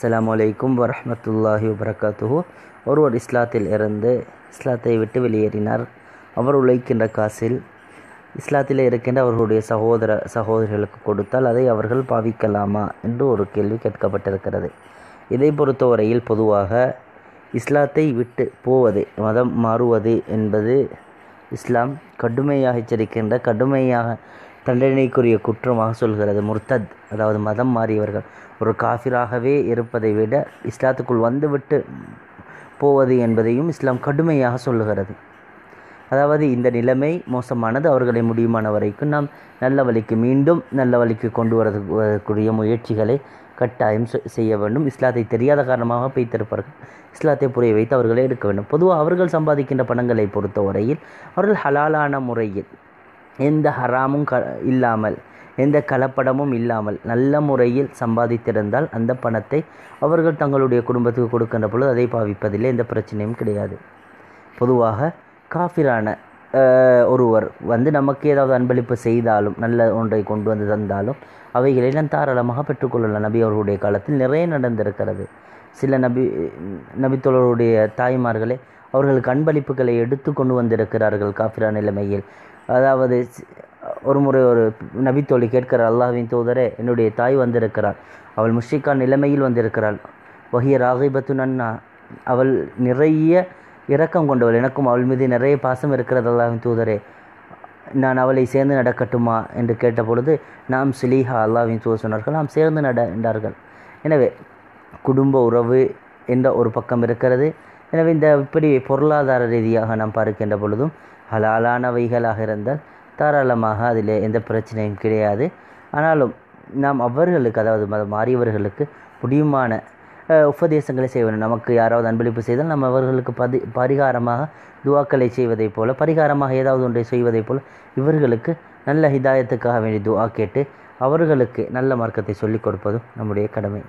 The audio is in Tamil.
அஸ்லாம் வலைக்கும் வரமத்துல்லாஹி வபரகாத்துஹு ஒருவர் இஸ்லாத்தில் இருந்து இஸ்லாத்தை விட்டு வெளியேறினார் அவர் உழைக்கின்ற காசில் இஸ்லாத்தில் இருக்கின்ற அவர்களுடைய சகோதர சகோதரிகளுக்கு கொடுத்தால் அதை அவர்கள் பாவிக்கலாமா என்று ஒரு கேள்வி கேட்கப்பட்டிருக்கிறது இதை பொறுத்தவரையில் பொதுவாக இஸ்லாத்தை விட்டு போவது மதம் மாறுவது என்பது இஸ்லாம் கடுமையாக எச்சரிக்கின்ற கடுமையாக தண்டனைக்குரிய குற்றமாக சொல்கிறது முர்த்தத் அதாவது மதம் மாறியவர்கள் ஒரு காஃபிராகவே இருப்பதை விட இஸ்லாத்துக்குள் வந்துவிட்டு போவது என்பதையும் இஸ்லாம் கடுமையாக சொல்லுகிறது அதாவது இந்த நிலைமை மோசமானது அவர்களை முடியுமான வரைக்கும் நாம் நல்ல வழிக்கு மீண்டும் நல்ல வழிக்கு கொண்டு வரக்கூடிய முயற்சிகளை கட்டாயம் செய்ய வேண்டும் இஸ்லாத்தை தெரியாத காரணமாக வைத்திருப்பார்கள் இஸ்லாத்தை புரிய வைத்து அவர்களை எடுக்க வேண்டும் பொதுவாக அவர்கள் சம்பாதிக்கின்ற பணங்களை பொறுத்த வரையில் அவர்கள் ஹலாலான முறையில் எந்த ஹராமும் க இல்லாமல் எந்த கலப்படமும் இல்லாமல் நல்ல முறையில் சம்பாதித்திருந்தால் அந்த பணத்தை அவர்கள் தங்களுடைய குடும்பத்துக்கு கொடுக்கின்ற பொழுது அதை பாவிப்பதில்லை எந்த பிரச்சனையும் கிடையாது பொதுவாக காஃபிரான ஒருவர் வந்து நமக்கு ஏதாவது அன்பளிப்பு செய்தாலும் நல்ல ஒன்றை கொண்டு வந்து தந்தாலும் அவைகளை நான் தாராளமாக பெற்றுக்கொள்ளலாம் நபி அவர்களுடைய காலத்தில் நிறைய நடந்திருக்கிறது சில நபி நபித்தோழருடைய தாய்மார்களே அவர்கள் கண்பளிப்புகளை எடுத்து கொண்டு வந்திருக்கிறார்கள் காஃபிரா நிலைமையில் அதாவது ஒரு முறை ஒரு நபித்தோழி கேட்கிறார் அல்லாஹின் தூதரே என்னுடைய தாய் வந்திருக்கிறாள் அவள் முஷிகா நிலைமையில் வந்திருக்கிறாள் வகிய ராகிபத்து நன்னா அவள் நிறைய இரக்கம் கொண்டவள் எனக்கும் அவள் மீது நிறைய பாசம் இருக்கிறது அல்லாஹின் தூதரே நான் அவளை சேர்ந்து நடக்கட்டுமா என்று கேட்டபொழுது நாம் சிலீஹா அல்லாவின் தூதர் சொன்னார்கள் நாம் சேர்ந்து நட என்றார்கள் எனவே குடும்ப உறவு என்ற ஒரு பக்கம் இருக்கிறது எனவே இந்த இப்படி பொருளாதார ரீதியாக நாம் பார்க்கின்ற பொழுதும் ஹலாலானவைகளாக இருந்தால் தாராளமாக அதில் எந்த பிரச்சனையும் கிடையாது ஆனாலும் நாம் அவர்களுக்கு அதாவது மதம் மாறியவர்களுக்கு முடியுமான உபதேசங்களை வேண்டும் நமக்கு யாராவது அன்பளிப்பு செய்தால் நம்ம அவர்களுக்கு பதி பரிகாரமாக துவாக்களை செய்வதைப் போல பரிகாரமாக ஏதாவது ஒன்றை செய்வதைப் போல் இவர்களுக்கு நல்ல ஹிதாயத்துக்காக வேண்டி துவா கேட்டு அவர்களுக்கு நல்ல மார்க்கத்தை சொல்லிக் கொடுப்பதும் நம்முடைய கடமை